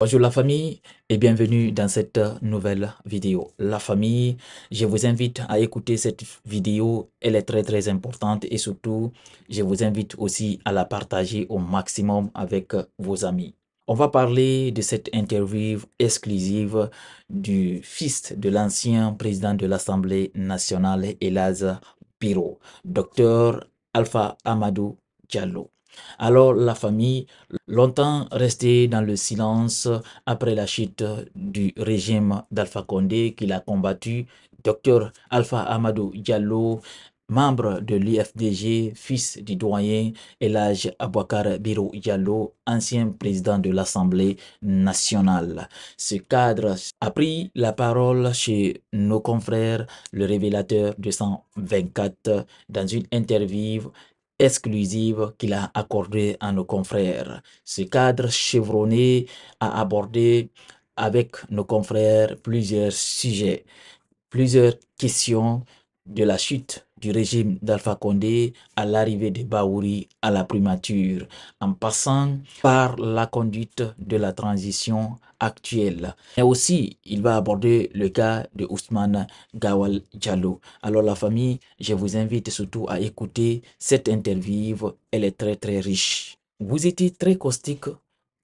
Bonjour la famille et bienvenue dans cette nouvelle vidéo. La famille, je vous invite à écouter cette vidéo, elle est très très importante et surtout, je vous invite aussi à la partager au maximum avec vos amis. On va parler de cette interview exclusive du fils de l'ancien président de l'Assemblée nationale, Elaz Piro, docteur Alpha Amadou Diallo. Alors la famille, longtemps restée dans le silence après la chute du régime d'Alpha Condé qu'il a combattu, Dr Alpha Amadou Diallo, membre de l'IFDG, fils du doyen Elage Abouakar Biro Diallo, ancien président de l'Assemblée nationale. Ce cadre a pris la parole chez nos confrères, le révélateur 224, dans une interview exclusive qu'il a accordé à nos confrères. Ce cadre chevronné a abordé avec nos confrères plusieurs sujets, plusieurs questions de la chute du régime d'Alpha Condé à l'arrivée de Baouri à la primature, en passant par la conduite de la transition actuelle. Mais aussi, il va aborder le cas de Ousmane Gawal Diallo. Alors la famille, je vous invite surtout à écouter cette interview, elle est très très riche. Vous étiez très caustique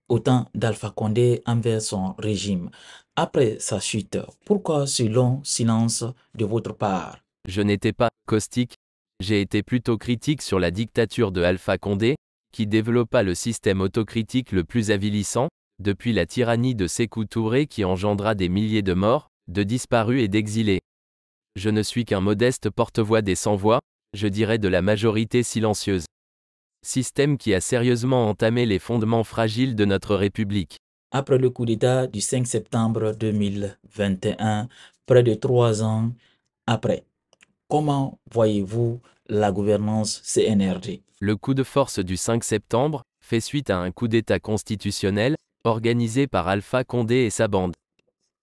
au temps d'Alpha Condé envers son régime. Après sa chute, pourquoi ce long silence de votre part je n'étais pas caustique, j'ai été plutôt critique sur la dictature de Alpha Condé, qui développa le système autocritique le plus avilissant, depuis la tyrannie de Sékou Touré qui engendra des milliers de morts, de disparus et d'exilés. Je ne suis qu'un modeste porte-voix des sans-voix, je dirais de la majorité silencieuse. Système qui a sérieusement entamé les fondements fragiles de notre République. Après le coup d'État du 5 septembre 2021, près de trois ans après. Comment voyez-vous la gouvernance CNRD Le coup de force du 5 septembre fait suite à un coup d'État constitutionnel organisé par Alpha Condé et sa bande.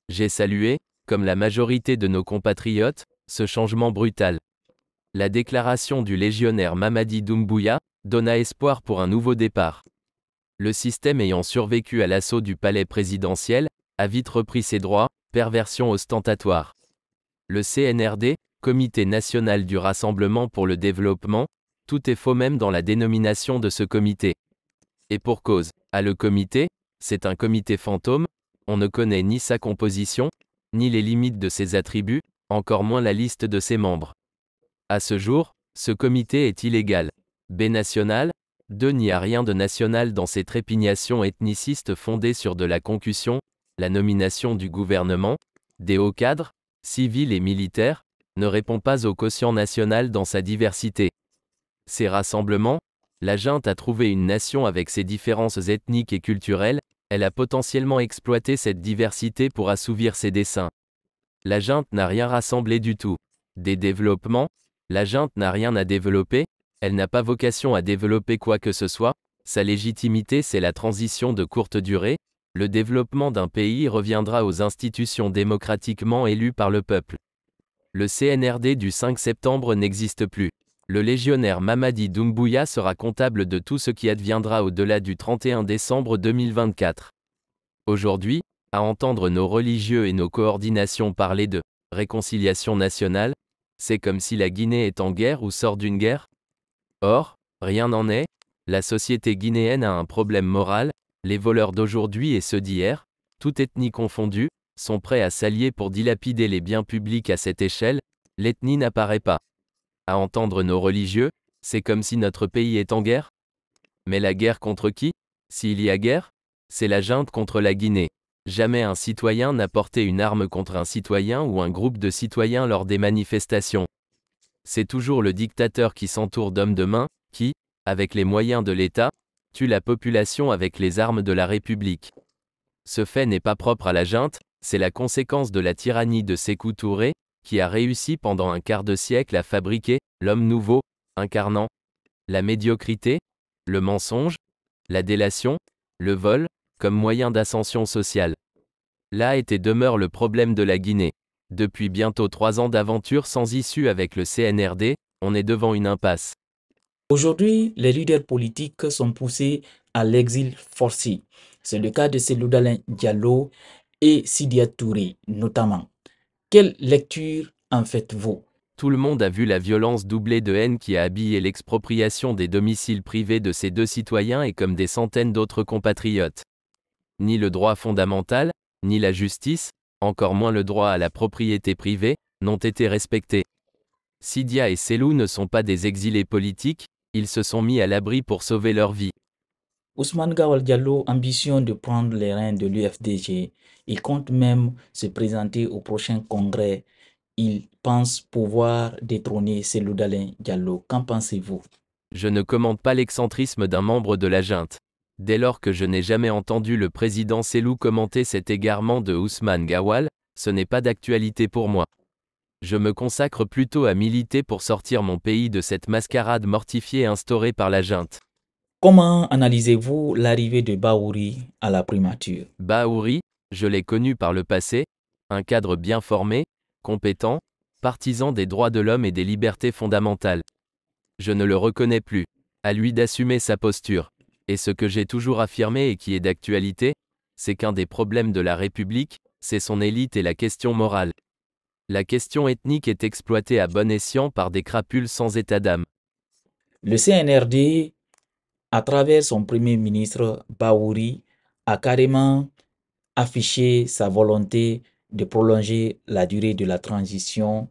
J'ai salué, comme la majorité de nos compatriotes, ce changement brutal. La déclaration du légionnaire Mamadi Doumbouya donna espoir pour un nouveau départ. Le système ayant survécu à l'assaut du palais présidentiel, a vite repris ses droits, perversion ostentatoire. Le CNRD, Comité national du Rassemblement pour le développement, tout est faux même dans la dénomination de ce comité. Et pour cause, à le comité, c'est un comité fantôme, on ne connaît ni sa composition, ni les limites de ses attributs, encore moins la liste de ses membres. À ce jour, ce comité est illégal. B national, 2 n'y a rien de national dans ces trépignations ethnicistes fondées sur de la concussion, la nomination du gouvernement, des hauts cadres, civils et militaires, ne répond pas au quotient national dans sa diversité. Ces rassemblements, la junte a trouvé une nation avec ses différences ethniques et culturelles, elle a potentiellement exploité cette diversité pour assouvir ses desseins. La junte n'a rien rassemblé du tout. Des développements, la junte n'a rien à développer, elle n'a pas vocation à développer quoi que ce soit, sa légitimité c'est la transition de courte durée, le développement d'un pays reviendra aux institutions démocratiquement élues par le peuple. Le CNRD du 5 septembre n'existe plus. Le légionnaire Mamadi Doumbouya sera comptable de tout ce qui adviendra au-delà du 31 décembre 2024. Aujourd'hui, à entendre nos religieux et nos coordinations parler de réconciliation nationale, c'est comme si la Guinée est en guerre ou sort d'une guerre. Or, rien n'en est, la société guinéenne a un problème moral, les voleurs d'aujourd'hui et ceux d'hier, toute ethnie confondue, sont prêts à s'allier pour dilapider les biens publics à cette échelle, l'ethnie n'apparaît pas. À entendre nos religieux, c'est comme si notre pays est en guerre. Mais la guerre contre qui S'il y a guerre, c'est la junte contre la Guinée. Jamais un citoyen n'a porté une arme contre un citoyen ou un groupe de citoyens lors des manifestations. C'est toujours le dictateur qui s'entoure d'hommes de main, qui, avec les moyens de l'État, tue la population avec les armes de la République. Ce fait n'est pas propre à la junte, c'est la conséquence de la tyrannie de Sékou Touré, qui a réussi pendant un quart de siècle à fabriquer l'homme nouveau, incarnant la médiocrité, le mensonge, la délation, le vol, comme moyen d'ascension sociale. Là était demeure le problème de la Guinée. Depuis bientôt trois ans d'aventure sans issue avec le CNRD, on est devant une impasse. Aujourd'hui, les leaders politiques sont poussés à l'exil forcé. C'est le cas de Seloudalin Diallo, et Sidia Touré notamment. Quelle lecture en faites-vous tout le monde a vu la violence doublée de haine qui a habillé l'expropriation des domiciles privés de ces deux citoyens et comme des centaines d'autres compatriotes. Ni le droit fondamental, ni la justice, encore moins le droit à la propriété privée, n'ont été respectés. Sidia et Selou ne sont pas des exilés politiques, ils se sont mis à l'abri pour sauver leur vie. Ousmane Gawal Diallo ambitionne de prendre les reins de l'UFDG. Il compte même se présenter au prochain congrès. Il pense pouvoir détrôner Seloudalin Diallo. Qu'en pensez-vous Je ne commente pas l'excentrisme d'un membre de la junte. Dès lors que je n'ai jamais entendu le président Selou commenter cet égarement de Ousmane Gawal, ce n'est pas d'actualité pour moi. Je me consacre plutôt à militer pour sortir mon pays de cette mascarade mortifiée instaurée par la junte. Comment analysez-vous l'arrivée de Baouri à la primature Baouri, je l'ai connu par le passé, un cadre bien formé, compétent, partisan des droits de l'homme et des libertés fondamentales. Je ne le reconnais plus. À lui d'assumer sa posture. Et ce que j'ai toujours affirmé et qui est d'actualité, c'est qu'un des problèmes de la République, c'est son élite et la question morale. La question ethnique est exploitée à bon escient par des crapules sans état d'âme. Le CNRD à travers son Premier ministre, Baouri a carrément affiché sa volonté de prolonger la durée de la transition.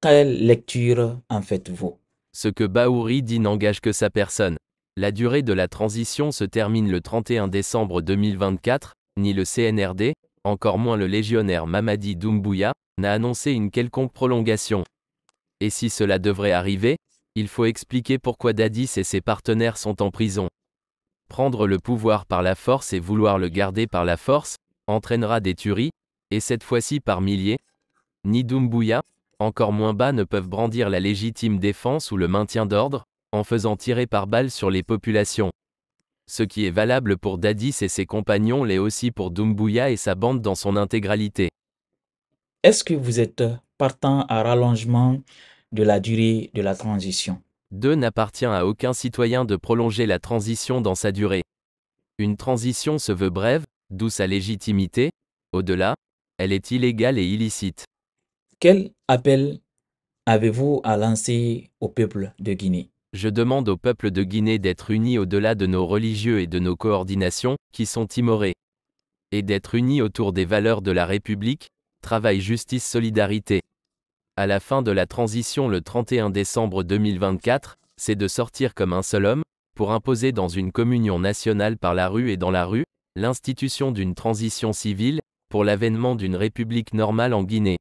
Quelle lecture en faites-vous Ce que Baouri dit n'engage que sa personne. La durée de la transition se termine le 31 décembre 2024, ni le CNRD, encore moins le légionnaire Mamadi Doumbouya, n'a annoncé une quelconque prolongation. Et si cela devrait arriver, il faut expliquer pourquoi Dadis et ses partenaires sont en prison. Prendre le pouvoir par la force et vouloir le garder par la force, entraînera des tueries, et cette fois-ci par milliers. Ni Doumbouya, encore moins bas ne peuvent brandir la légitime défense ou le maintien d'ordre, en faisant tirer par balles sur les populations. Ce qui est valable pour Dadis et ses compagnons l'est aussi pour Doumbouya et sa bande dans son intégralité. Est-ce que vous êtes partant à rallongement de la durée de la transition. 2. N'appartient à aucun citoyen de prolonger la transition dans sa durée. Une transition se veut brève, d'où sa légitimité. Au-delà, elle est illégale et illicite. Quel appel avez-vous à lancer au peuple de Guinée Je demande au peuple de Guinée d'être unis au-delà de nos religieux et de nos coordinations, qui sont timorées, Et d'être unis autour des valeurs de la République, travail, justice, solidarité à la fin de la transition le 31 décembre 2024, c'est de sortir comme un seul homme, pour imposer dans une communion nationale par la rue et dans la rue, l'institution d'une transition civile, pour l'avènement d'une république normale en Guinée.